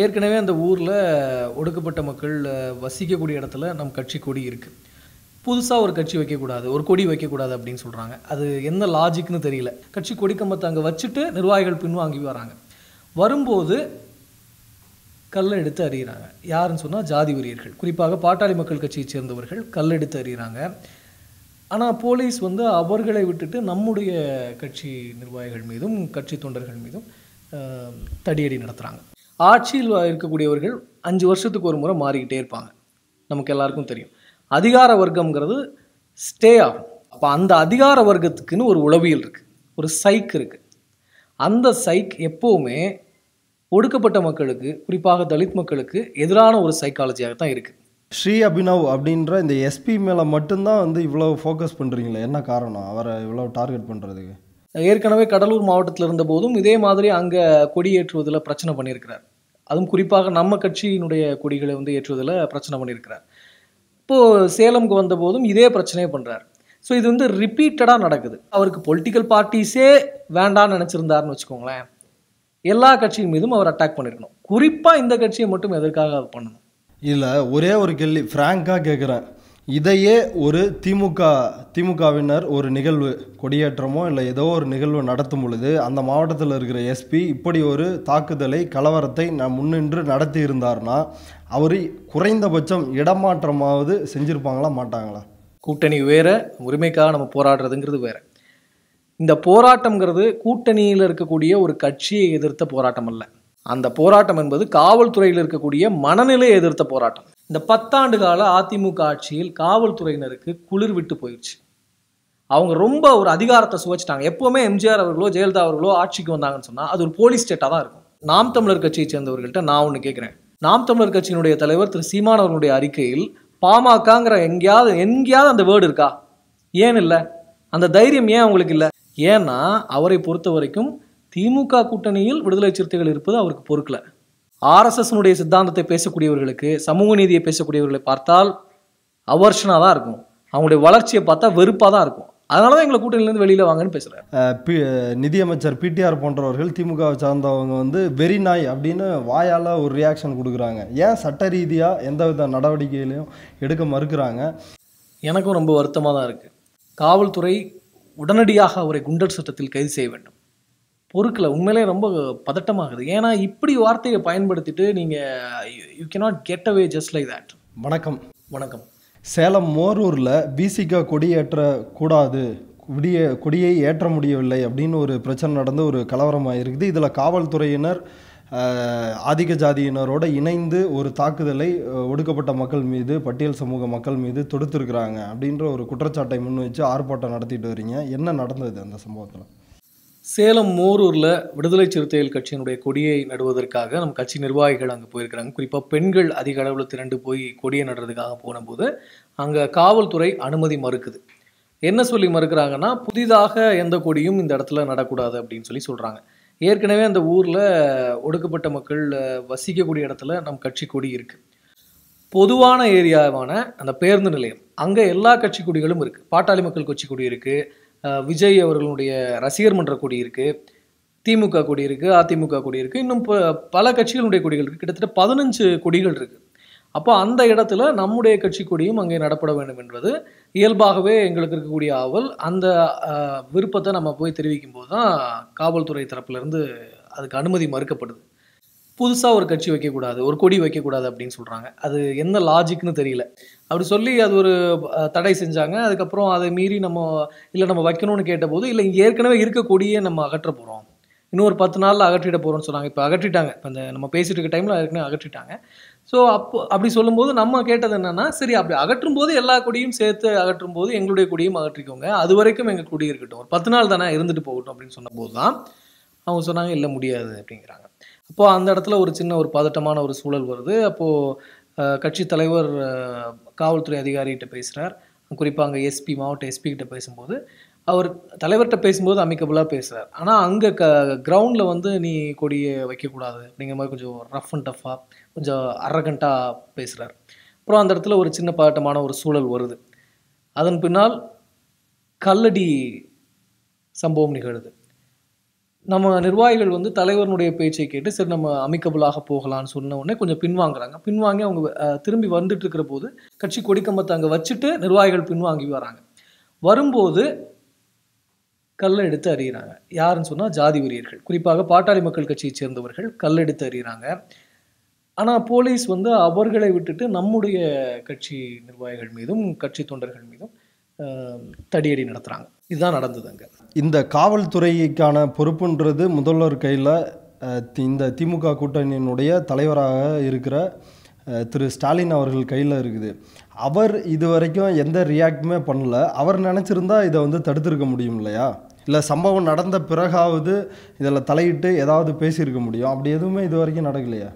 ஏற்கனவே அந்த ஊரில் ஒடுக்கப்பட்ட மக்கள் வசிக்கக்கூடிய இடத்துல நம் கட்சி கொடி இருக்குது புதுசாக ஒரு கட்சி வைக்கக்கூடாது ஒரு கொடி வைக்கக்கூடாது அப்படின்னு சொல்கிறாங்க அது என்ன லாஜிக்னு தெரியல கட்சி கொடி கம்பத்தை அங்கே வச்சுட்டு நிர்வாகிகள் பின்வாங்கி வராங்க வரும்போது கல்லை எடுத்து அறிகிறாங்க யாருன்னு சொன்னால் ஜாதி உரியர்கள் குறிப்பாக பாட்டாளி மக்கள் கட்சியைச் சேர்ந்தவர்கள் கல்லெடுத்து எடுத்து அறிகிறாங்க ஆனால் போலீஸ் வந்து அவர்களை விட்டுட்டு நம்முடைய கட்சி நிர்வாகிகள் மீதும் கட்சி தொண்டர்கள் மீதும் தடியடி நடத்துகிறாங்க ஆட்சியில் இருக்கக்கூடியவர்கள் அஞ்சு வருஷத்துக்கு ஒரு முறை மாறிக்கிட்டே இருப்பாங்க நமக்கு எல்லாருக்கும் தெரியும் அதிகார வர்க்கம்ங்கிறது ஸ்டே ஆகும் அப்போ அந்த அதிகார வர்க்கத்துக்குன்னு ஒரு உளவியல் இருக்குது ஒரு சைக் இருக்குது அந்த சைக் எப்போவுமே ஒடுக்கப்பட்ட மக்களுக்கு குறிப்பாக தலித் மக்களுக்கு எதிரான ஒரு சைக்காலஜியாக தான் இருக்குது ஸ்ரீ அபினவ் அப்படின்ற இந்த எஸ்பி மேலே மட்டும்தான் வந்து இவ்வளோ ஃபோக்கஸ் பண்ணுறீங்களே என்ன காரணம் அவரை இவ்வளோ டார்கெட் பண்ணுறதுக்கு ஏற்கனவே கடலூர் மாவட்டத்தில் இருந்த போதும் இதே மாதிரி அங்கே கொடியேற்றுவதில் பிரச்சனை பண்ணியிருக்கிறார் அதுவும் குறிப்பாக நம்ம கட்சியினுடைய கொடிகளை வந்து ஏற்றுவதில் பிரச்சனை பண்ணியிருக்கிறார் இப்போது சேலமுக்கு வந்தபோதும் இதே பிரச்சனையே பண்ணுறார் ஸோ இது வந்து ரிப்பீட்டடாக நடக்குது அவருக்கு பொலிட்டிக்கல் பார்ட்டிஸே வேண்டான்னு நினச்சிருந்தாருன்னு வச்சுக்கோங்களேன் எல்லா கட்சியின் மீதும் அவர் அட்டாக் பண்ணியிருக்கணும் குறிப்பாக இந்த கட்சியை மட்டும் எதற்காக பண்ணணும் இல்லை ஒரே ஒரு கேள்வி ஃப்ராங்காக கேட்குறேன் இதையே ஒரு திமுக திமுகவினர் ஒரு நிகழ்வு கொடியேற்றமோ இல்லை ஏதோ ஒரு நிகழ்வு நடத்தும் பொழுது அந்த மாவட்டத்தில் இருக்கிற எஸ்பி இப்படி ஒரு தாக்குதலை கலவரத்தை நான் முன்னின்று நடத்தி இருந்தார்னா அவர் குறைந்தபட்சம் இடமாற்றமாவது செஞ்சுருப்பாங்களா மாட்டாங்களா கூட்டணி வேறு உரிமைக்காக நம்ம போராடுறதுங்கிறது வேறு இந்த போராட்டம்ங்கிறது கூட்டணியில் இருக்கக்கூடிய ஒரு கட்சியை எதிர்த்த போராட்டம் அல்ல அந்த போராட்டம் என்பது காவல்துறையில் இருக்கக்கூடிய மனநிலையை எதிர்த்த போராட்டம் இந்த பத்தாண்டு கால அதிமுக ஆட்சியில் காவல்துறையினருக்கு குளிர் விட்டு போயிடுச்சு அவங்க ரொம்ப ஒரு அதிகாரத்தை சுவைச்சிட்டாங்க எப்போவுமே எம்ஜிஆர் அவர்களோ ஜெயலலிதா அவர்களோ ஆட்சிக்கு வந்தாங்கன்னு சொன்னால் அது ஒரு போலீஸ் ஸ்டேட்டாக தான் இருக்கும் நாம் தமிழர் கட்சியை சேர்ந்தவர்கள்ட்ட நான் ஒன்று கேட்குறேன் நாம் தமிழர் கட்சியினுடைய தலைவர் திரு சீமான் அவர்களுடைய அறிக்கையில் பாமகங்கிற எங்கேயாவது எங்கேயாவது அந்த வேர்டு இருக்கா ஏன் இல்லை அந்த தைரியம் ஏன் அவங்களுக்கு இல்லை ஏன்னா அவரை பொறுத்த வரைக்கும் திமுக கூட்டணியில் விடுதலை சிறுத்தைகள் இருப்பது அவருக்கு பொறுக்கலை ஆர்எஸ்எஸ்னுடைய சித்தாந்தத்தை பேசக்கூடியவர்களுக்கு சமூக நீதியை பேசக்கூடியவர்களை பார்த்தால் அவர்ஷனாக தான் இருக்கும் அவங்களுடைய வளர்ச்சியை பார்த்தா வெறுப்பாக தான் இருக்கும் அதனால தான் எங்களை கூட்டணியிலேருந்து வெளியில் வாங்கன்னு பேசுகிறேன் நிதியமைச்சர் பிடிஆர் போன்றவர்கள் திமுகவை சார்ந்தவங்க வந்து வெறி நாய் அப்படின்னு வாயால் ஒரு ரியாக்ஷன் கொடுக்குறாங்க ஏன் சட்ட ரீதியாக எந்த வித நடவடிக்கைகளையும் எடுக்க மறுக்கிறாங்க எனக்கும் ரொம்ப வருத்தமாக தான் இருக்குது காவல்துறை உடனடியாக அவரை குண்டர் சட்டத்தில் கைது செய்ய வேண்டும் பொறுக்கல உண்மையிலே ரொம்ப பதட்டமாகுது ஏன்னா இப்படி வார்த்தையை பயன்படுத்திட்டு நீங்கள் you not get away just like that வணக்கம் வணக்கம் சேலம் மோரூரில் பிசிகா கொடியேற்ற கூடாது விடிய கொடியை ஏற்ற முடியவில்லை அப்படின்னு ஒரு பிரச்சனை நடந்து ஒரு கலவரமாக இருக்குது இதில் காவல்துறையினர் ஆதிக்க ஜாதியினரோடு இணைந்து ஒரு தாக்குதலை ஒடுக்கப்பட்ட மக்கள் மீது பட்டியல் சமூக மக்கள் மீது தொடுத்திருக்கிறாங்க அப்படின்ற ஒரு குற்றச்சாட்டை முன் வச்சு ஆர்ப்பாட்டம் நடத்திட்டு வரீங்க என்ன நடந்தது அந்த சம்பவத்தில் சேலம் மோரூரில் விடுதலை சிறுத்தைகள் கட்சியினுடைய கொடியை நடுவதற்காக நம்ம கட்சி நிர்வாகிகள் அங்கே போயிருக்கிறாங்க குறிப்பாக பெண்கள் அதிக அளவில் திரண்டு போய் கொடியை நடுறதுக்காக போனபோது அங்கே காவல்துறை அனுமதி மறுக்குது என்ன சொல்லி மறுக்கிறாங்கன்னா புதிதாக எந்த கொடியும் இந்த இடத்துல நடக்கூடாது அப்படின்னு சொல்லி சொல்கிறாங்க ஏற்கனவே அந்த ஊரில் ஒடுக்கப்பட்ட மக்கள் வசிக்கக்கூடிய இடத்துல நம் கட்சி கொடி இருக்குது பொதுவான ஏரியாவான அந்த பேருந்து நிலையம் அங்கே எல்லா கட்சி கொடிகளும் இருக்குது பாட்டாளி மக்கள் கட்சி கொடி இருக்குது விஜய் அவர்களுடைய ரசிகர் மன்ற கொடி இருக்குது திமுக கொடி இருக்குது அதிமுக கொடி இருக்குது இன்னும் பல கட்சிகளுடைய கொடிகள் இருக்குது கிட்டத்தட்ட பதினஞ்சு கொடிகள் இருக்குது அப்போ அந்த இடத்துல நம்முடைய கட்சி கொடியும் அங்கே நடப்பட வேண்டும் என்பது இயல்பாகவே எங்களுக்கு இருக்கக்கூடிய ஆவல் அந்த விருப்பத்தை நம்ம போய் தெரிவிக்கும் போது தான் காவல்துறை தரப்பிலிருந்து அதுக்கு அனுமதி மறுக்கப்படுது புதுசாக ஒரு கட்சி வைக்கக்கூடாது ஒரு கொடி வைக்கக்கூடாது அப்படின்னு சொல்கிறாங்க அது எந்த லாஜிக்னு தெரியல அப்படி சொல்லி அது ஒரு தடை செஞ்சாங்க அதுக்கப்புறம் அதை மீறி நம்ம இல்லை நம்ம வைக்கணும்னு கேட்டபோது இல்லை இங்கே ஏற்கனவே இருக்க கொடியே நம்ம அகற்ற போகிறோம் இன்னொரு பத்து நாளில் அகற்றிட போகிறோம்னு சொன்னாங்க இப்போ அகற்றிட்டாங்க இப்போ அந்த நம்ம பேசிகிட்டு இருக்க டைமில் ஏற்கனவே அகற்றிட்டாங்க ஸோ அப்போ அப்படி சொல்லும்போது நம்ம கேட்டது என்னென்னா சரி அப்படி அகற்றும் போது எல்லா கொடியும் சேர்த்து அகற்றும் போது எங்களுடைய கொடியும் அகற்றிக்கோங்க அது வரைக்கும் எங்கள் கொடி இருக்கட்டும் ஒரு பத்து நாள் தானே இருந்துட்டு போகட்டும் அப்படின்னு சொன்னபோது தான் அவங்க சொன்னாங்க இல்லை முடியாது அப்படிங்கிறாங்க அப்போது அந்த இடத்துல ஒரு சின்ன ஒரு பதட்டமான ஒரு சூழல் வருது அப்போது கட்சி தலைவர் காவல்துறை அதிகாரிகிட்ட பேசுகிறார் குறிப்பாக அங்கே எஸ்பி மாவட்ட எஸ்பிகிட்ட பேசும்போது அவர் தலைவர்கிட்ட பேசும்போது அமைக்கபுளாக பேசுகிறார் ஆனால் அங்கே க கிரவுண்டில் வந்து நீ கொடியை வைக்கக்கூடாது அப்படிங்கிற மாதிரி கொஞ்சம் ரஃப் அண்ட் டஃப்பாக கொஞ்சம் அரகண்ட்டாக பேசுகிறார் அப்புறம் அந்த இடத்துல ஒரு சின்ன பதட்டமான ஒரு சூழல் வருது அதன் பின்னால் கல்லடி சம்பவம் நிகழுது நம்ம நிர்வாகிகள் வந்து தலைவருடைய பேச்சை கேட்டு சரி நம்ம அமைக்கபிளாக போகலான்னு சொன்ன உடனே கொஞ்சம் பின்வாங்குறாங்க பின்வாங்கி அவங்க திரும்பி வந்துட்டு இருக்கிற போது கட்சி கொடிக்கம்பத்தை அங்கே வச்சுட்டு நிர்வாகிகள் பின்வாங்கி வராங்க வரும்போது கல்லை எடுத்து அறியிறாங்க யாருன்னு சொன்னால் ஜாதி உரியர்கள் குறிப்பாக பாட்டாளி மக்கள் கட்சியைச் சேர்ந்தவர்கள் கல்லெடுத்து எடுத்து அறியிறாங்க ஆனால் போலீஸ் வந்து அவர்களை விட்டுட்டு நம்முடைய கட்சி நிர்வாகிகள் மீதும் கட்சி தொண்டர்கள் மீதும் தடியடி நடத்துகிறாங்க இதுதான் நடந்தது அங்கே இந்த காவல்துறைக்கான பொறுப்புன்றது முதல்வர் கையில் இந்த திமுக கூட்டணியினுடைய தலைவராக இருக்கிற திரு ஸ்டாலின் அவர்கள் கையில் இருக்குது அவர் இது வரைக்கும் எந்த ரியாக்டுமே பண்ணல அவர் நினச்சிருந்தா இதை வந்து தடுத்திருக்க முடியும் இல்லையா இல்லை சம்பவம் நடந்த பிறகாவது இதில் தலையிட்டு ஏதாவது பேசியிருக்க முடியும் அப்படி எதுவுமே இது வரைக்கும் நடக்கலையா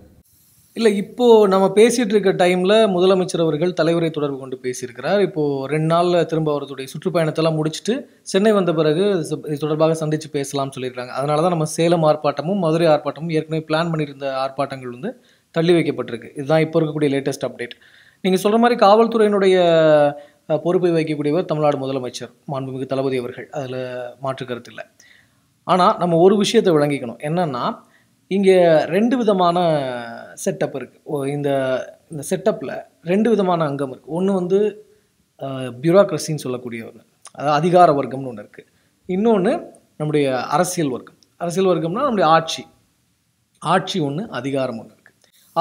இல்லை இப்போது நம்ம பேசிகிட்டு இருக்க டைமில் முதலமைச்சர் அவர்கள் தலைவரை தொடர்பு கொண்டு பேசியிருக்கிறார் இப்போது ரெண்டு நாளில் திரும்ப அவரதுடைய சுற்றுப்பயணத்தெல்லாம் முடிச்சுட்டு சென்னை வந்த பிறகு இது தொடர்பாக சந்தித்து பேசலாம்னு சொல்லியிருக்காங்க அதனால தான் நம்ம சேலம் ஆர்ப்பாட்டமும் மதுரை ஆர்ப்பாட்டமும் ஏற்கனவே பிளான் பண்ணியிருந்த ஆர்ப்பாட்டங்கள் வந்து தள்ளி வைக்கப்பட்டிருக்கு இதுதான் இப்போ இருக்கக்கூடிய லேட்டஸ்ட் அப்டேட் நீங்கள் சொல்கிற மாதிரி காவல்துறையினுடைய பொறுப்பை வைக்கக்கூடியவர் தமிழ்நாடு முதலமைச்சர் மாண்புமிகு தளபதி அவர்கள் அதில் மாற்று கருத்து இல்லை ஆனால் நம்ம ஒரு விஷயத்தை விளங்கிக்கணும் என்னென்னா இங்கே ரெண்டு விதமான செட்டப் இருக்குது இந்த இந்த செட்டப்பில் ரெண்டு விதமான அங்கம் இருக்குது ஒன்று வந்து பியூராக்ரஸின்னு சொல்லக்கூடிய ஒன்று அதாவது அதிகார வர்க்கம்னு ஒன்று இருக்குது இன்னொன்று நம்முடைய அரசியல் வர்க்கம் அரசியல் வர்க்கம்னா நம்முடைய ஆட்சி ஆட்சி ஒன்று அதிகாரம் ஒன்று இருக்குது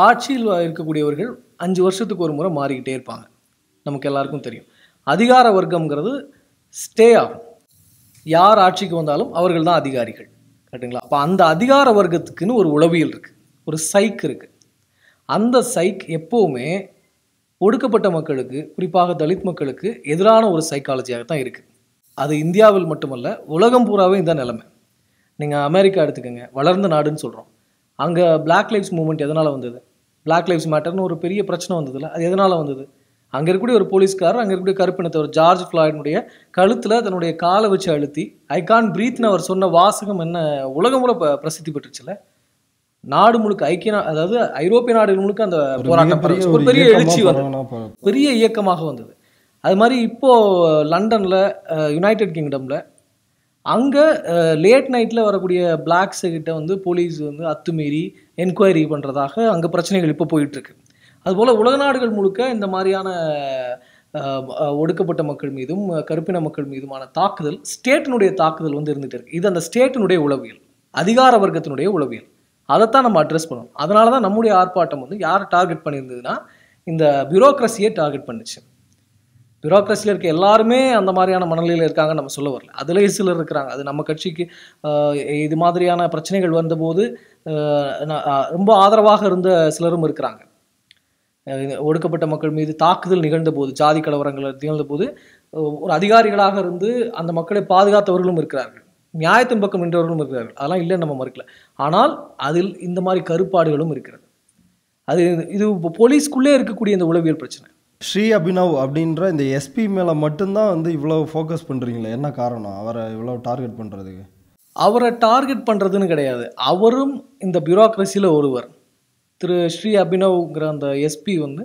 ஆட்சியில் இருக்கக்கூடியவர்கள் அஞ்சு வருஷத்துக்கு ஒரு முறை மாறிக்கிட்டே இருப்பாங்க நமக்கு எல்லாருக்கும் தெரியும் அதிகார வர்க்கம்ங்கிறது ஸ்டே ஆகும் யார் ஆட்சிக்கு வந்தாலும் அவர்கள் தான் அதிகாரிகள் கரெக்டுங்களா அப்போ அந்த அதிகார வர்க்கத்துக்குன்னு ஒரு உளவியல் இருக்குது ஒரு சைக் இருக்குது அந்த சைக் எப்போவுமே ஒடுக்கப்பட்ட மக்களுக்கு குறிப்பாக தலித் மக்களுக்கு எதிரான ஒரு சைக்காலஜியாக தான் இருக்குது அது இந்தியாவில் மட்டுமல்ல உலகம் பூராவே இந்த நிலைமை நீங்கள் அமெரிக்கா எடுத்துக்கோங்க வளர்ந்த நாடுன்னு சொல்கிறோம் அங்கே பிளாக் லைஃப்ஸ் மூமெண்ட் எதனால் வந்தது பிளாக் லைஃப்ஸ் மேட்டர்னு ஒரு பெரிய பிரச்சனை வந்ததில்ல அது எதனால் வந்தது அங்கே இருக்கக்கூடிய ஒரு போலீஸ்காரர் அங்கே இருக்கக்கூடிய கருப்பினத்தவர் ஜார்ஜ் ஃப்ளாய்டினுடைய கழுத்தில் தன்னுடைய காலை வச்சு அழுத்தி ஐ கான் பிரீத்னு அவர் சொன்ன வாசகம் என்ன உலகம் கூட பிரசித்தி பெற்றுச்சுல்ல நாடு முழுக்க ஐக்கிய அதாவது ஐரோப்பிய நாடுகள் முழுக்க அந்த போராட்டம் ஒரு பெரிய எழுச்சி வந்தது பெரிய இயக்கமாக வந்தது அது மாதிரி இப்போது லண்டனில் யுனைடெட் கிங்டமில் அங்கே லேட் நைட்டில் வரக்கூடிய கிட்ட வந்து போலீஸ் வந்து அத்துமீறி என்கொயரி பண்ணுறதாக அங்கே பிரச்சனைகள் இப்போ போயிட்டுருக்கு அதுபோல் உலக நாடுகள் முழுக்க இந்த மாதிரியான ஒடுக்கப்பட்ட மக்கள் மீதும் கருப்பின மக்கள் மீதுமான தாக்குதல் ஸ்டேட்டினுடைய தாக்குதல் வந்து இருந்துகிட்டு இருக்குது இது அந்த ஸ்டேட்டினுடைய உளவியல் அதிகார வர்க்கத்தினுடைய உளவியல் அதைத்தான் நம்ம அட்ரஸ் பண்ணோம் அதனால தான் நம்முடைய ஆர்ப்பாட்டம் வந்து யாரை டார்கெட் பண்ணியிருந்ததுன்னா இந்த பியூரோக்ரஸியை டார்கெட் பண்ணிச்சு பியூரோக்ரஸியில் இருக்க எல்லாருமே அந்த மாதிரியான மனநிலையில் இருக்காங்கன்னு நம்ம சொல்ல வரல அதிலே சிலர் இருக்கிறாங்க அது நம்ம கட்சிக்கு இது மாதிரியான பிரச்சனைகள் வந்தபோது ரொம்ப ஆதரவாக இருந்த சிலரும் இருக்கிறாங்க ஒடுக்கப்பட்ட மக்கள் மீது தாக்குதல் நிகழ்ந்த போது ஜாதி கலவரங்கள் நிகழ்ந்த போது ஒரு அதிகாரிகளாக இருந்து அந்த மக்களை பாதுகாத்தவர்களும் இருக்கிறார்கள் நியாயத்தின் பக்கம் நின்றவர்களும் இருக்கிறார்கள் அதெல்லாம் இல்லை நம்ம மறுக்கல ஆனால் அதில் இந்த மாதிரி கருப்பாடுகளும் இருக்கிறது அது இது போலீஸ்க்குள்ளே இருக்கக்கூடிய இந்த உளவியல் பிரச்சனை ஸ்ரீ அபினவ் அப்படின்ற இந்த எஸ்பி மேலே மட்டும்தான் வந்து இவ்வளோ ஃபோக்கஸ் பண்ணுறீங்களே என்ன காரணம் அவரை இவ்வளோ டார்கெட் பண்ணுறதுக்கு அவரை டார்கெட் பண்ணுறதுன்னு கிடையாது அவரும் இந்த பியூரோக்ரஸியில் ஒருவர் திரு ஸ்ரீ அபினவ்ங்கிற அந்த எஸ்பி வந்து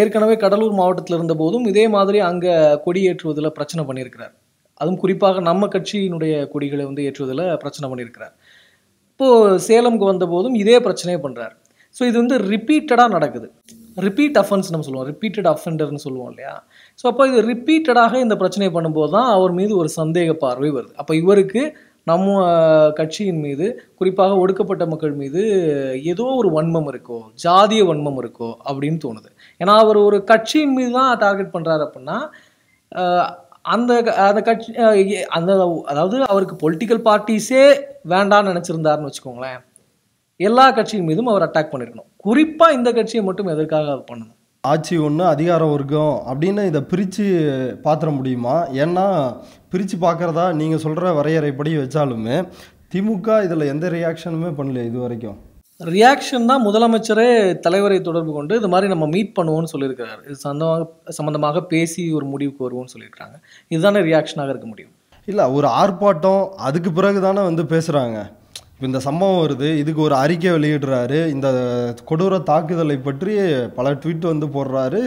ஏற்கனவே கடலூர் மாவட்டத்தில் இருந்தபோதும் இதே மாதிரி அங்கே கொடியேற்றுவதில் பிரச்சனை பண்ணியிருக்கிறார் அதுவும் குறிப்பாக நம்ம கட்சியினுடைய கொடிகளை வந்து ஏற்றுவதில் பிரச்சனை பண்ணியிருக்கிறார் இப்போது சேலம்க்கு வந்தபோதும் இதே பிரச்சனையே பண்ணுறார் ஸோ இது வந்து ரிப்பீட்டடாக நடக்குது ரிப்பீட் அஃபென்ஸ் நம்ம சொல்லுவோம் ரிப்பீட்டட் அஃபெண்டர்னு சொல்லுவோம் இல்லையா ஸோ அப்போ இது ரிப்பீட்டடாக இந்த பிரச்சனையை பண்ணும்போது தான் அவர் மீது ஒரு சந்தேக பார்வை வருது அப்போ இவருக்கு நம்ம கட்சியின் மீது குறிப்பாக ஒடுக்கப்பட்ட மக்கள் மீது ஏதோ ஒரு வன்மம் இருக்கோ ஜாதிய வன்மம் இருக்கோ அப்படின்னு தோணுது ஏன்னா அவர் ஒரு கட்சியின் மீது தான் டார்கெட் பண்ணுறாரு அப்படின்னா அந்த அந்த கட்சி அந்த அதாவது அவருக்கு பொலிட்டிக்கல் பார்ட்டிஸே வேண்டாம்னு நினச்சிருந்தாருன்னு வச்சுக்கோங்களேன் எல்லா கட்சியின் மீதும் அவர் அட்டாக் பண்ணியிருக்கணும் குறிப்பாக இந்த கட்சியை மட்டும் எதற்காக அவர் பண்ணணும் ஆட்சி ஒன்று அதிகார வர்க்கம் அப்படின்னு இதை பிரித்து பார்த்துட முடியுமா ஏன்னா பிரித்து பார்க்குறதா நீங்கள் சொல்கிற வரையறைப்படி வச்சாலுமே திமுக இதில் எந்த ரியாக்ஷனுமே பண்ணல இது வரைக்கும் ரியாக்ஷன் தான் முதலமைச்சரே தலைவரை தொடர்பு கொண்டு இது மாதிரி நம்ம மீட் பண்ணுவோம்னு சொல்லியிருக்கிறார் இது சம்பந்தமாக சம்மந்தமாக பேசி ஒரு முடிவுக்கு வருவோம்னு சொல்லியிருக்கிறாங்க இதுதானே ரியாக்ஷனாக இருக்க முடியும் இல்லை ஒரு ஆர்ப்பாட்டம் அதுக்கு பிறகு தானே வந்து பேசுகிறாங்க இந்த சம்பவம் வருது இதுக்கு ஒரு அறிக்கை வெளியிடுறாரு இந்த கொடூர தாக்குதலை பற்றி பல ட்வீட் வந்து போடுறாரு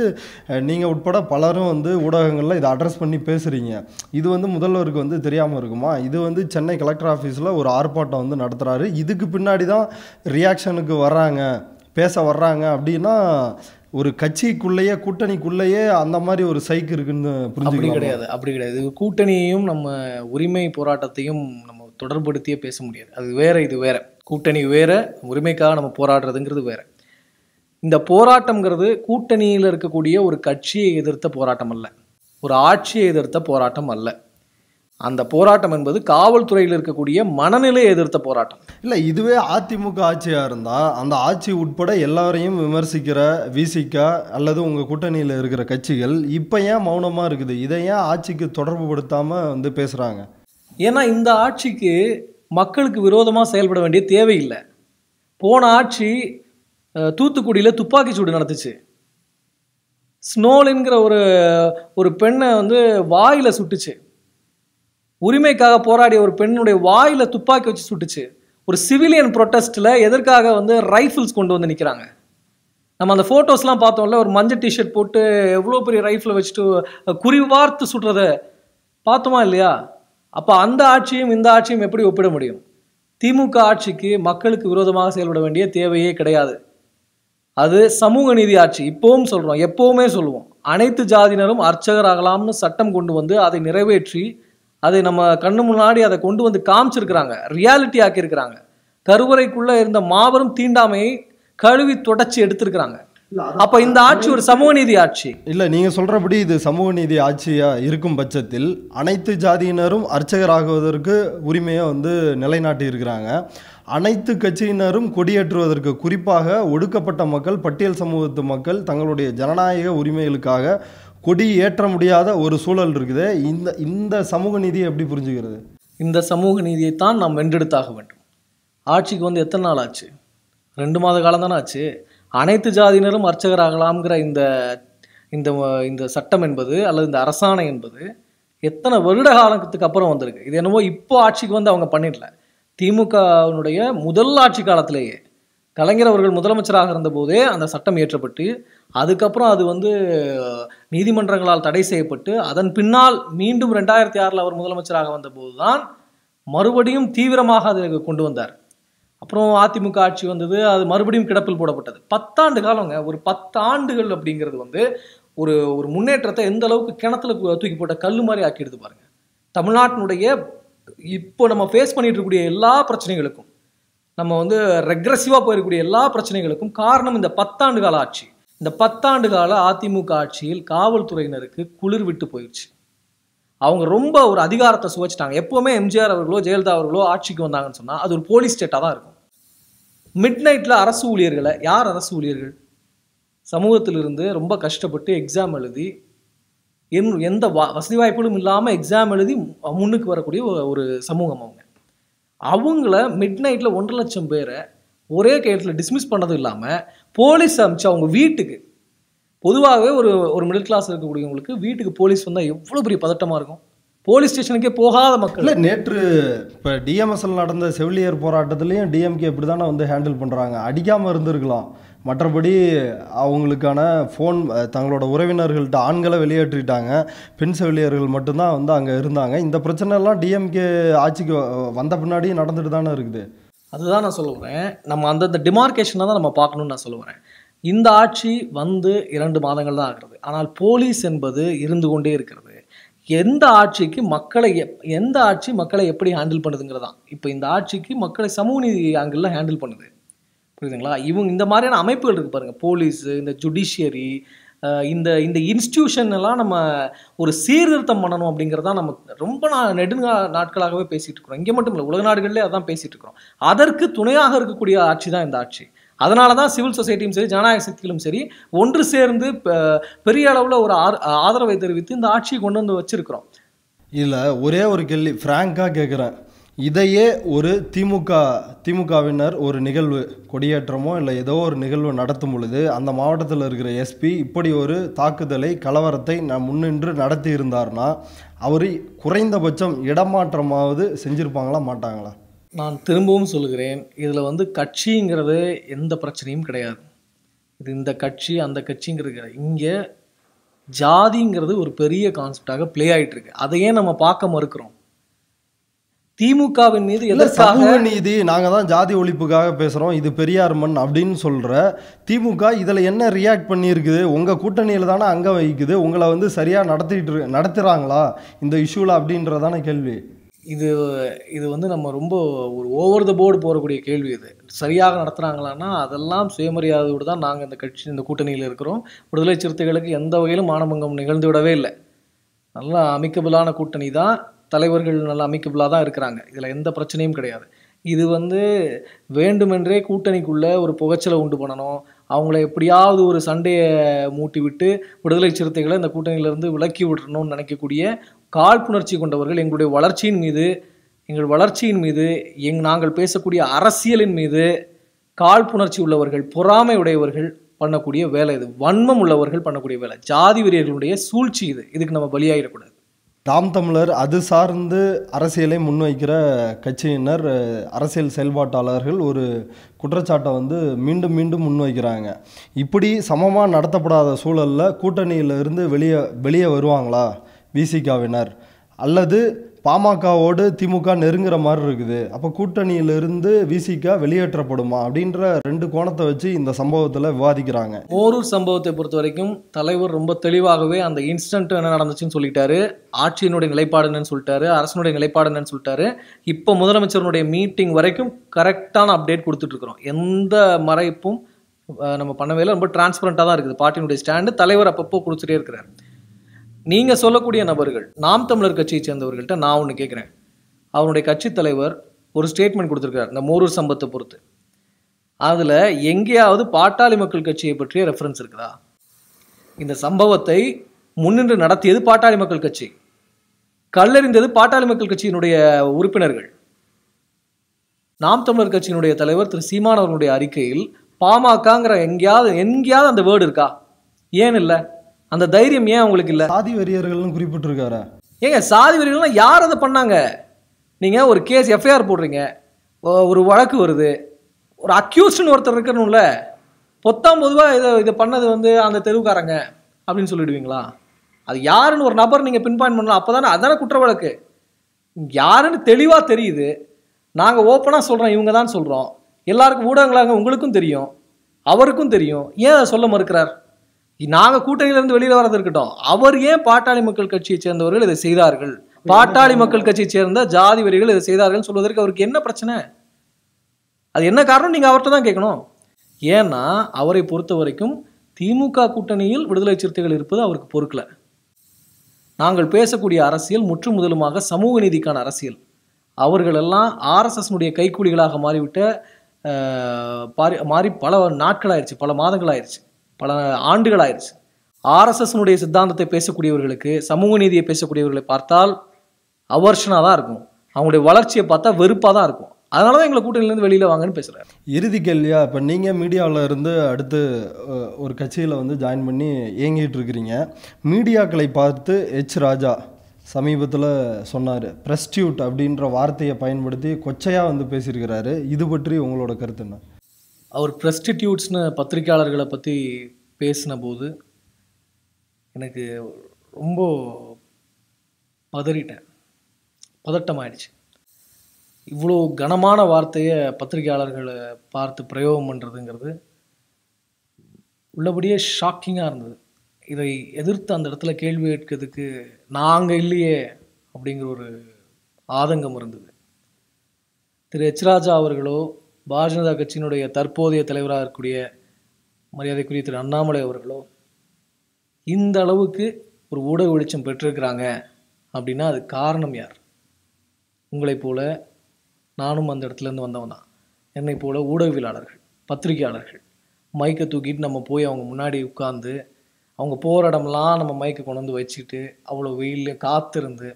நீங்கள் உட்பட பலரும் வந்து ஊடகங்களில் இதை அட்ரஸ் பண்ணி பேசுகிறீங்க இது வந்து முதல்வருக்கு வந்து தெரியாமல் இருக்குமா இது வந்து சென்னை கலெக்டர் ஆஃபீஸில் ஒரு ஆர்ப்பாட்டம் வந்து நடத்துகிறாரு இதுக்கு பின்னாடி தான் ரியாக்ஷனுக்கு வர்றாங்க பேச வர்றாங்க அப்படின்னா ஒரு கட்சிக்குள்ளேயே கூட்டணிக்குள்ளேயே அந்த மாதிரி ஒரு சைக்கு இருக்குன்னு புரிஞ்சு கிடையாது அப்படி கிடையாது கூட்டணியையும் நம்ம உரிமை போராட்டத்தையும் நம்ம தொடர்படுத்தியே பேச முடியாது அது வேற இது வேற கூட்டணி வேற உரிமைக்காக நம்ம போராடுறதுங்கிறது வேற இந்த போராட்டம்ங்கிறது கூட்டணியில் இருக்கக்கூடிய ஒரு கட்சியை எதிர்த்த போராட்டம் அல்ல ஒரு ஆட்சியை எதிர்த்த போராட்டம் அல்ல அந்த போராட்டம் என்பது காவல்துறையில் இருக்கக்கூடிய மனநிலையை எதிர்த்த போராட்டம் இல்லை இதுவே அதிமுக ஆட்சியாக இருந்தால் அந்த ஆட்சி உட்பட எல்லாரையும் விமர்சிக்கிற விசிக அல்லது உங்கள் கூட்டணியில் இருக்கிற கட்சிகள் இப்போ ஏன் மௌனமாக இருக்குது இதை ஏன் ஆட்சிக்கு தொடர்பு படுத்தாமல் வந்து பேசுகிறாங்க ஏன்னா இந்த ஆட்சிக்கு மக்களுக்கு விரோதமாக செயல்பட வேண்டிய தேவையில்லை போன ஆட்சி தூத்துக்குடியில் துப்பாக்கி சூடு நடத்துச்சு ஸ்னோலின்கிற ஒரு ஒரு பெண்ணை வந்து வாயில் சுட்டுச்சு உரிமைக்காக போராடிய ஒரு பெண்ணுடைய வாயில் துப்பாக்கி வச்சு சுட்டுச்சு ஒரு சிவிலியன் ப்ரொட்டஸ்ட்டில் எதற்காக வந்து ரைஃபிள்ஸ் கொண்டு வந்து நிற்கிறாங்க நம்ம அந்த ஃபோட்டோஸ்லாம் பார்த்தோம்ல ஒரு மஞ்சள் டிஷர்ட் போட்டு எவ்வளோ பெரிய ரைஃபிளை வச்சுட்டு குறிவார்த்து சுடுறத பார்த்தோமா இல்லையா அப்போ அந்த ஆட்சியும் இந்த ஆட்சியும் எப்படி ஒப்பிட முடியும் திமுக ஆட்சிக்கு மக்களுக்கு விரோதமாக செயல்பட வேண்டிய தேவையே கிடையாது அது சமூக நீதி ஆட்சி இப்போவும் சொல்கிறோம் எப்போவுமே சொல்லுவோம் அனைத்து ஜாதியினரும் அர்ச்சகர் ஆகலாம்னு சட்டம் கொண்டு வந்து அதை நிறைவேற்றி அதை நம்ம கண்ணு முன்னாடி அதை கொண்டு வந்து காமிச்சிருக்கிறாங்க ரியாலிட்டி ஆக்கியிருக்கிறாங்க கருவறைக்குள்ளே இருந்த மாபெரும் தீண்டாமையை கழுவி தொடச்சி எடுத்திருக்கிறாங்க அப்ப இந்த ஆட்சி ஒரு சமூக நீதி ஆட்சி இல்ல நீங்க சொல்றபடி இது சமூக நீதி ஆட்சியா இருக்கும் பட்சத்தில் அனைத்து ஜாதியினரும் அர்ச்சகராகுவதற்கு உரிமையை வந்து நிலைநாட்டி இருக்கிறாங்க அனைத்து கட்சியினரும் கொடியேற்றுவதற்கு குறிப்பாக ஒடுக்கப்பட்ட மக்கள் பட்டியல் சமூகத்து மக்கள் தங்களுடைய ஜனநாயக உரிமைகளுக்காக கொடி ஏற்ற முடியாத ஒரு சூழல் இருக்குது இந்த இந்த சமூக நீதியை எப்படி புரிஞ்சுக்கிறது இந்த சமூக நீதியை தான் நாம் வென்றெடுத்தாக வேண்டும் ஆட்சிக்கு வந்து எத்தனை நாள் ஆச்சு ரெண்டு மாத காலம் தானே ஆச்சு அனைத்து ஜாதியினரும் அர்ச்சகராகலாம்ங்கிற இந்த இந்த இந்த சட்டம் என்பது அல்லது இந்த அரசாணை என்பது எத்தனை வருட காலத்துக்கு அப்புறம் வந்திருக்கு இது என்னவோ இப்போ ஆட்சிக்கு வந்து அவங்க பண்ணிடல திமுகவினுடைய முதல் ஆட்சி காலத்திலேயே கலைஞர் அவர்கள் முதலமைச்சராக இருந்தபோதே அந்த சட்டம் இயற்றப்பட்டு அதுக்கப்புறம் அது வந்து நீதிமன்றங்களால் தடை செய்யப்பட்டு அதன் பின்னால் மீண்டும் ரெண்டாயிரத்தி ஆறில் அவர் முதலமைச்சராக வந்தபோது தான் மறுபடியும் தீவிரமாக அதை கொண்டு வந்தார் அப்புறம் அதிமுக ஆட்சி வந்தது அது மறுபடியும் கிடப்பில் போடப்பட்டது பத்தாண்டு காலங்க ஒரு பத்து ஆண்டுகள் அப்படிங்கிறது வந்து ஒரு ஒரு முன்னேற்றத்தை எந்த அளவுக்கு கிணத்துல தூக்கி போட்ட கல் மாதிரி ஆக்கிடுது பாருங்க தமிழ்நாட்டினுடைய இப்போ நம்ம ஃபேஸ் பண்ணிட்டு இருக்கக்கூடிய எல்லா பிரச்சனைகளுக்கும் நம்ம வந்து ரெக்ரெசிவாக போயிருக்கக்கூடிய எல்லா பிரச்சனைகளுக்கும் காரணம் இந்த பத்தாண்டு கால ஆட்சி இந்த பத்தாண்டு கால அதிமுக ஆட்சியில் காவல்துறையினருக்கு குளிர் விட்டு போயிடுச்சு அவங்க ரொம்ப ஒரு அதிகாரத்தை சுவைச்சிட்டாங்க எப்போவுமே எம்ஜிஆர் அவர்களோ ஜெயலலிதா அவர்களோ ஆட்சிக்கு வந்தாங்கன்னு சொன்னால் அது ஒரு போலீஸ் ஸ்டேட்டாக தான் இருக்கும் மிட் நைட்டில் அரசு ஊழியர்களை யார் அரசு ஊழியர்கள் சமூகத்திலிருந்து ரொம்ப கஷ்டப்பட்டு எக்ஸாம் எழுதி என் எந்த வா வசதி வாய்ப்புகளும் இல்லாமல் எக்ஸாம் எழுதி முன்னுக்கு வரக்கூடிய ஒரு சமூகம் அவங்க அவங்கள மிட் நைட்டில் ஒன்றரை லட்சம் பேரை ஒரே கேட்டில் டிஸ்மிஸ் பண்ணதும் இல்லாமல் போலீஸ் அமைச்சு அவங்க வீட்டுக்கு பொதுவாகவே ஒரு ஒரு மிடில் கிளாஸ் இருக்கக்கூடியவங்களுக்கு வீட்டுக்கு போலீஸ் வந்தால் எவ்வளோ பெரிய பதட்டமாக இருக்கும் போலீஸ் ஸ்டேஷனுக்கே போகாத மக்கள் இல்லை நேற்று இப்போ டிஎம்எஸ்எல் நடந்த செவிலியர் போராட்டத்துலேயும் டிஎம்கே இப்படி தானே வந்து ஹேண்டில் பண்ணுறாங்க அடிக்காமல் இருந்திருக்கலாம் மற்றபடி அவங்களுக்கான ஃபோன் தங்களோட உறவினர்கள்ட்ட ஆண்களை வெளியேற்றிட்டாங்க பெண் செவிலியர்கள் மட்டும்தான் வந்து அங்கே இருந்தாங்க இந்த பிரச்சனைலாம் டிஎம்கே ஆட்சிக்கு வந்த பின்னாடியும் நடந்துட்டு தானே இருக்குது அதுதான் நான் சொல்லுவேன் நம்ம அந்தந்த டிமார்க்கேஷனை தான் நம்ம பார்க்கணும்னு நான் சொல்லுவேன் இந்த ஆட்சி வந்து இரண்டு மாதங்கள் தான் ஆகிறது ஆனால் போலீஸ் என்பது இருந்து கொண்டே இருக்கிறது எந்த ஆட்சிக்கு மக்களை எந்த ஆட்சி மக்களை எப்படி ஹேண்டில் பண்ணுதுங்கிறதான் இப்போ இந்த ஆட்சிக்கு மக்களை சமூக நீதி ஆங்கிளில் ஹேண்டில் பண்ணுது புரியுதுங்களா இவங்க இந்த மாதிரியான அமைப்புகள் இருக்குது பாருங்கள் போலீஸு இந்த ஜுடிஷியரி இந்த இந்த இன்ஸ்டியூஷன் எல்லாம் நம்ம ஒரு சீர்திருத்தம் பண்ணணும் அப்படிங்கிறதான் நம்ம ரொம்ப நா நெடுங்கா நாட்களாகவே பேசிகிட்டு இருக்கிறோம் இங்கே மட்டும் இல்லை உலக நாடுகளிலே அதான் பேசிகிட்டு இருக்கிறோம் அதற்கு துணையாக இருக்கக்கூடிய ஆட்சி தான் இந்த ஆட்சி அதனால தான் சிவில் சொசைட்டியும் சரி ஜனநாயக சக்திகளும் சரி ஒன்று சேர்ந்து பெரிய அளவில் ஒரு ஆதரவை தெரிவித்து இந்த ஆட்சியை கொண்டு வந்து வச்சிருக்கிறோம் இல்லை ஒரே ஒரு கேள்வி ஃப்ராங்காக கேட்குறேன் இதையே ஒரு திமுக திமுகவினர் ஒரு நிகழ்வு கொடியேற்றமோ இல்லை ஏதோ ஒரு நிகழ்வு நடத்தும் பொழுது அந்த மாவட்டத்தில் இருக்கிற எஸ்பி இப்படி ஒரு தாக்குதலை கலவரத்தை நான் முன்னின்று நடத்தி இருந்தார்னா அவர் குறைந்தபட்சம் இடமாற்றமாவது செஞ்சுருப்பாங்களா மாட்டாங்களா நான் திரும்பவும் சொல்கிறேன் இதில் வந்து கட்சிங்கிறது எந்த பிரச்சனையும் கிடையாது இது இந்த கட்சி அந்த கட்சிங்கிறது இங்கே ஜாதிங்கிறது ஒரு பெரிய கான்செப்டாக ப்ளே ஆகிட்டு இருக்கு அதையே நம்ம பார்க்க மறுக்கிறோம் திமுகவின் மீது சமூக நீதி நாங்கள் தான் ஜாதி ஒழிப்புக்காக பேசுகிறோம் இது பெரியார் மண் அப்படின்னு சொல்கிற திமுக இதில் என்ன ரியாக்ட் பண்ணியிருக்குது உங்கள் கூட்டணியில் தானே அங்கே வகிக்குது உங்களை வந்து சரியாக நடத்திட்டு நடத்துகிறாங்களா இந்த இஷ்யூவில் அப்படின்றதான கேள்வி இது இது வந்து நம்ம ரொம்ப ஒரு ஓவர் த போர்டு போகக்கூடிய கேள்வி இது சரியாக நடத்துகிறாங்களான்னா அதெல்லாம் சுயமரியாதையோடு தான் நாங்கள் இந்த கட்சி இந்த கூட்டணியில் இருக்கிறோம் விடுதலை சிறுத்தைகளுக்கு எந்த வகையிலும் மானபங்கம் நிகழ்ந்து விடவே இல்லை நல்லா அமைக்கபிளான கூட்டணி தான் தலைவர்கள் நல்லா அமைக்கபிளாக தான் இருக்கிறாங்க இதில் எந்த பிரச்சனையும் கிடையாது இது வந்து வேண்டுமென்றே கூட்டணிக்குள்ளே ஒரு புகைச்சலை உண்டு பண்ணணும் அவங்கள எப்படியாவது ஒரு சண்டையை மூட்டி விட்டு விடுதலை சிறுத்தைகளை இந்த கூட்டணியிலேருந்து விலக்கி விடணும்னு நினைக்கக்கூடிய காழ்ப்புணர்ச்சி கொண்டவர்கள் எங்களுடைய வளர்ச்சியின் மீது எங்கள் வளர்ச்சியின் மீது எங் நாங்கள் பேசக்கூடிய அரசியலின் மீது காழ்ப்புணர்ச்சி உள்ளவர்கள் பொறாமை உடையவர்கள் பண்ணக்கூடிய வேலை இது வன்மம் உள்ளவர்கள் பண்ணக்கூடிய வேலை ஜாதி வெறியர்களுடைய சூழ்ச்சி இது இதுக்கு நம்ம பலியாகிடக்கூடாது தாம் தமிழர் அது சார்ந்து அரசியலை முன்வைக்கிற கட்சியினர் அரசியல் செயல்பாட்டாளர்கள் ஒரு குற்றச்சாட்டை வந்து மீண்டும் மீண்டும் முன்வைக்கிறாங்க இப்படி சமமாக நடத்தப்படாத சூழலில் கூட்டணியிலிருந்து வெளியே வெளியே வருவாங்களா விசிகாவினர் அல்லது பாமகவோடு திமுக நெருங்குற மாதிரி இருக்குது அப்போ கூட்டணியிலிருந்து விசிக வெளியேற்றப்படுமா அப்படின்ற ரெண்டு கோணத்தை வச்சு இந்த சம்பவத்தில் விவாதிக்கிறாங்க ஓரூர் சம்பவத்தை பொறுத்த வரைக்கும் தலைவர் ரொம்ப தெளிவாகவே அந்த இன்ஸ்டன்ட் என்ன நடந்துச்சுன்னு சொல்லிட்டாரு ஆட்சியினுடைய நிலைப்பாடு என்னன்னு சொல்லிட்டாரு அரசனுடைய நிலைப்பாடு என்னன்னு சொல்லிட்டாரு இப்போ முதலமைச்சருடைய மீட்டிங் வரைக்கும் கரெக்டான அப்டேட் கொடுத்துட்டு இருக்கிறோம் எந்த மறைப்பும் நம்ம பண்ணவே இல்லை ரொம்ப டிரான்ஸ்பரண்ட்டாக தான் இருக்குது பார்ட்டியினுடைய ஸ்டாண்டு தலைவர் அப்பப்போ கொடுத்துட்டே இருக்கிறார் நீங்கள் சொல்லக்கூடிய நபர்கள் நாம் தமிழர் கட்சியை சேர்ந்தவர்கள்ட்ட நான் ஒன்று கேட்குறேன் அவனுடைய கட்சி தலைவர் ஒரு ஸ்டேட்மெண்ட் கொடுத்துருக்கார் இந்த மூரூர் சம்பத்தை பொறுத்து அதில் எங்கேயாவது பாட்டாளி மக்கள் கட்சியை பற்றிய ரெஃபரன்ஸ் இருக்குதா இந்த சம்பவத்தை முன்னின்று நடத்தியது பாட்டாளி மக்கள் கட்சி கல்லறிந்தது பாட்டாளி மக்கள் கட்சியினுடைய உறுப்பினர்கள் நாம் தமிழர் கட்சியினுடைய தலைவர் திரு சீமானவர்களுடைய அறிக்கையில் பாமகங்கிற எங்கேயாவது எங்கேயாவது அந்த வேர்டு இருக்கா ஏன் இல்லை அந்த தைரியம் ஏன் அவங்களுக்கு இல்லை சாதி வெறியர்கள்னு குறிப்பிட்டிருக்காரு ஏங்க சாதி வெறியர்கள்லாம் யார் அதை பண்ணாங்க நீங்கள் ஒரு கேஸ் எஃப்ஐஆர் போடுறீங்க ஒரு வழக்கு வருது ஒரு அக்யூஸ்டுன்னு ஒருத்தர் இருக்கணும்ல பொத்தாம் பொதுவாக இதை இதை பண்ணது வந்து அந்த தெருவுக்காரங்க அப்படின்னு சொல்லிடுவீங்களா அது யாருன்னு ஒரு நபர் நீங்கள் பின்பாயின் பண்ணலாம் அப்போ தானே அதான குற்ற வழக்கு யாருன்னு தெளிவாக தெரியுது நாங்கள் ஓப்பனாக சொல்கிறோம் இவங்க தான் சொல்கிறோம் எல்லாருக்கும் ஊடகங்களாக உங்களுக்கும் தெரியும் அவருக்கும் தெரியும் ஏன் அதை சொல்ல மறுக்கிறார் நாங்கள் கூட்டணியிலிருந்து வெளியில் வரது இருக்கட்டும் அவர் ஏன் பாட்டாளி மக்கள் கட்சியை சேர்ந்தவர்கள் இதை செய்தார்கள் பாட்டாளி மக்கள் கட்சியை சேர்ந்த ஜாதி வரிகள் இதை செய்தார்கள் சொல்வதற்கு அவருக்கு என்ன பிரச்சனை அது என்ன காரணம் நீங்கள் அவர்கிட்ட தான் கேட்கணும் ஏன்னா அவரை பொறுத்த வரைக்கும் திமுக கூட்டணியில் விடுதலை சிறுத்தைகள் இருப்பது அவருக்கு பொறுக்கல நாங்கள் பேசக்கூடிய அரசியல் முற்று முதலுமாக சமூக நீதிக்கான அரசியல் அவர்களெல்லாம் ஆர்எஸ்எஸ்னுடைய கைக்கூலிகளாக மாறிவிட்ட மாறி பல நாட்கள் ஆயிடுச்சு பல மாதங்கள் ஆயிடுச்சு பல ஆண்டுகள் ஆயிடுச்சு ஆர்எஸ்எஸ்னுடைய சித்தாந்தத்தை பேசக்கூடியவர்களுக்கு சமூக நீதியை பேசக்கூடியவர்களை பார்த்தால் அவர்ஷனாக தான் இருக்கும் அவங்களுடைய வளர்ச்சியை பார்த்தா வெறுப்பாக தான் இருக்கும் அதனால தான் எங்களை கூட்டணியிலேருந்து வெளியில் வாங்கன்னு பேசுகிறேன் இறுதி கேள்வியா இப்போ நீங்கள் மீடியாவில் இருந்து அடுத்து ஒரு கட்சியில் வந்து ஜாயின் பண்ணி இயங்கிட்டு இருக்கிறீங்க மீடியாக்களை பார்த்து எச் ராஜா சமீபத்தில் சொன்னார் ப்ரெஸ்டியூட் அப்படின்ற வார்த்தையை பயன்படுத்தி கொச்சையாக வந்து பேசியிருக்கிறாரு இது பற்றி உங்களோட கருத்து என்ன அவர் ப்ரெஸ்டிடியூட்ஸ்னு பத்திரிக்கையாளர்களை பற்றி பேசின போது எனக்கு ரொம்ப பதறிட்டேன் பதட்டம் ஆயிடுச்சு இவ்வளோ கனமான வார்த்தையை பத்திரிகையாளர்களை பார்த்து பிரயோகம் பண்ணுறதுங்கிறது உள்ளபடியே ஷாக்கிங்காக இருந்தது இதை எதிர்த்து அந்த இடத்துல கேள்வி கேட்கிறதுக்கு நாங்கள் இல்லையே அப்படிங்கிற ஒரு ஆதங்கம் இருந்தது திரு எச்ராஜா அவர்களோ பாரதிய ஜனதா கட்சியினுடைய தற்போதைய தலைவராக இருக்கக்கூடிய மரியாதைக்குரிய திரு அண்ணாமலை அவர்களோ இந்த அளவுக்கு ஒரு ஊடக வெளிச்சம் பெற்றிருக்கிறாங்க அப்படின்னா அது காரணம் யார் உங்களைப் போல நானும் அந்த இடத்துலேருந்து வந்தவன் தான் என்னை போல ஊடகவியலாளர்கள் பத்திரிகையாளர்கள் மைக்கை தூக்கிட்டு நம்ம போய் அவங்க முன்னாடி உட்காந்து அவங்க போகிற இடம்லாம் நம்ம மைக்கை கொண்டு வந்து வச்சுட்டு அவ்வளோ வெயிலில் காத்திருந்து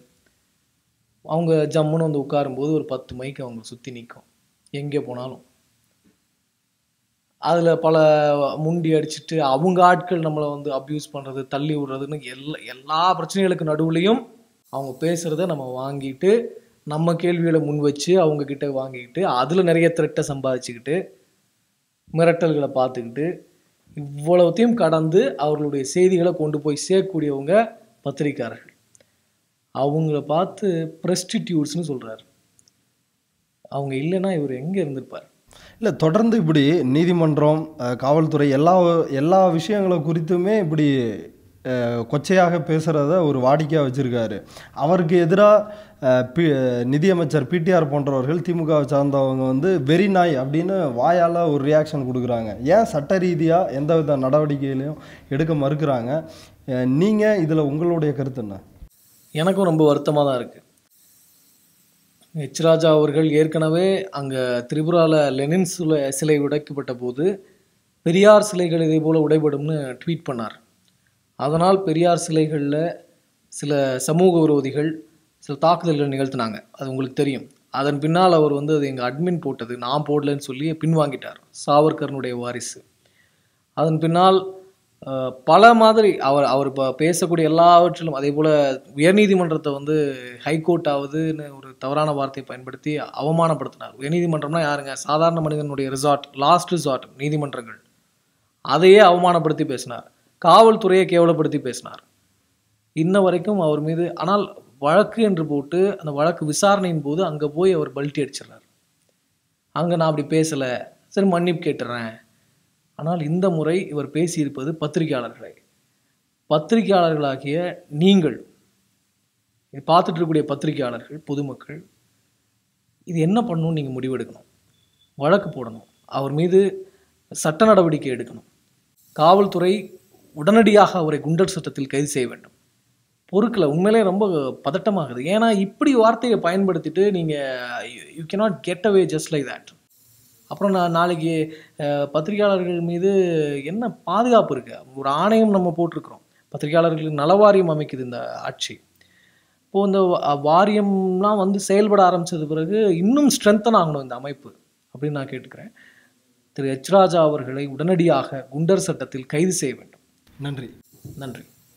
அவங்க ஜம்முன்னு வந்து உட்காரும்போது ஒரு பத்து மைக்கு அவங்க சுற்றி நிற்கும் எங்கே போனாலும் அதில் பல முண்டி அடிச்சுட்டு அவங்க ஆட்கள் நம்மளை வந்து அப்யூஸ் பண்ணுறது தள்ளி விடுறதுன்னு எல்லா எல்லா பிரச்சனைகளுக்கு நடுவுலையும் அவங்க பேசுகிறத நம்ம வாங்கிட்டு நம்ம கேள்விகளை முன் வச்சு அவங்கக்கிட்ட வாங்கிக்கிட்டு அதில் நிறைய த்ரெட்டை சம்பாதிச்சுக்கிட்டு மிரட்டல்களை பார்த்துக்கிட்டு இவ்வளவுத்தையும் கடந்து அவர்களுடைய செய்திகளை கொண்டு போய் சேர்க்கக்கூடியவங்க பத்திரிக்கையாளர்கள் அவங்கள பார்த்து ப்ரெஸ்டிடியூட்ஸ்னு சொல்கிறாரு அவங்க இல்லைன்னா இவர் எங்கே இருந்திருப்பார் இல்லை தொடர்ந்து இப்படி நீதிமன்றம் காவல்துறை எல்லா எல்லா விஷயங்களை குறித்துமே இப்படி கொச்சையாக பேசுகிறத ஒரு வாடிக்கையாக வச்சுருக்காரு அவருக்கு எதிராக பி நிதியமைச்சர் பிடிஆர் போன்றவர்கள் திமுகவை சார்ந்தவங்க வந்து வெறி நாய் அப்படின்னு வாயால் ஒரு ரியாக்ஷன் கொடுக்குறாங்க ஏன் சட்ட ரீதியாக எந்த வித நடவடிக்கையிலையும் எடுக்க மறுக்கிறாங்க நீங்கள் இதில் உங்களுடைய கருத்து என்ன எனக்கும் ரொம்ப வருத்தமாக தான் இருக்குது ஹெச் ராஜா அவர்கள் ஏற்கனவே அங்கே திரிபுராவில் லெனின் சிலை சிலை உடைக்கப்பட்ட போது பெரியார் சிலைகள் இதே போல் உடைபடும்னு ட்வீட் பண்ணார் அதனால் பெரியார் சிலைகளில் சில சமூக விரோதிகள் சில தாக்குதல்கள் நிகழ்த்தினாங்க அது உங்களுக்கு தெரியும் அதன் பின்னால் அவர் வந்து அது எங்கள் அட்மின் போட்டது நான் போடலன்னு சொல்லி பின்வாங்கிட்டார் சாவர்கர்னுடைய வாரிசு அதன் பின்னால் பல மாதிரி அவர் அவர் இப்போ பேசக்கூடிய எல்லாவற்றிலும் அதே போல் உயர்நீதிமன்றத்தை வந்து ஹைகோர்ட் ஆகுதுன்னு ஒரு தவறான வார்த்தையை பயன்படுத்தி அவமானப்படுத்தினார் உயர்நீதிமன்றம்னா யாருங்க சாதாரண மனிதனுடைய ரிசார்ட் லாஸ்ட் ரிசார்ட் நீதிமன்றங்கள் அதையே அவமானப்படுத்தி பேசினார் காவல்துறையை கேவலப்படுத்தி பேசினார் இன்ன வரைக்கும் அவர் மீது ஆனால் வழக்கு என்று போட்டு அந்த வழக்கு விசாரணையின் போது அங்கே போய் அவர் பல்ட்டி அடிச்சிடுறார் அங்கே நான் அப்படி பேசலை சரி மன்னிப்பு கேட்டுறேன் ஆனால் இந்த முறை இவர் பேசியிருப்பது பத்திரிகையாளர்களை பத்திரிகையாளர்களாகிய நீங்கள் இது பார்த்துட்டு இருக்கக்கூடிய பத்திரிகையாளர்கள் பொதுமக்கள் இது என்ன பண்ணணும் நீங்கள் முடிவெடுக்கணும் வழக்கு போடணும் அவர் மீது சட்ட நடவடிக்கை எடுக்கணும் காவல்துறை உடனடியாக அவரை குண்டர் சட்டத்தில் கைது செய்ய வேண்டும் பொறுக்கில் உண்மையிலே ரொம்ப பதட்டமாகுது ஏன்னா இப்படி வார்த்தையை பயன்படுத்திட்டு நீங்கள் you can not get away just like that அப்புறம் நான் நாளைக்கு பத்திரிகையாளர்கள் மீது என்ன பாதுகாப்பு இருக்குது ஒரு ஆணையம் நம்ம போட்டிருக்கிறோம் பத்திரிகையாளர்களுக்கு நல வாரியம் அமைக்குது இந்த ஆட்சி இப்போது இந்த வாரியம்லாம் வந்து செயல்பட ஆரம்பித்தது பிறகு இன்னும் ஸ்ட்ரென்த்தன் ஆகணும் இந்த அமைப்பு அப்படின்னு நான் கேட்டுக்கிறேன் திரு எச் ராஜா அவர்களை உடனடியாக குண்டர் சட்டத்தில் கைது செய்ய வேண்டும் நன்றி நன்றி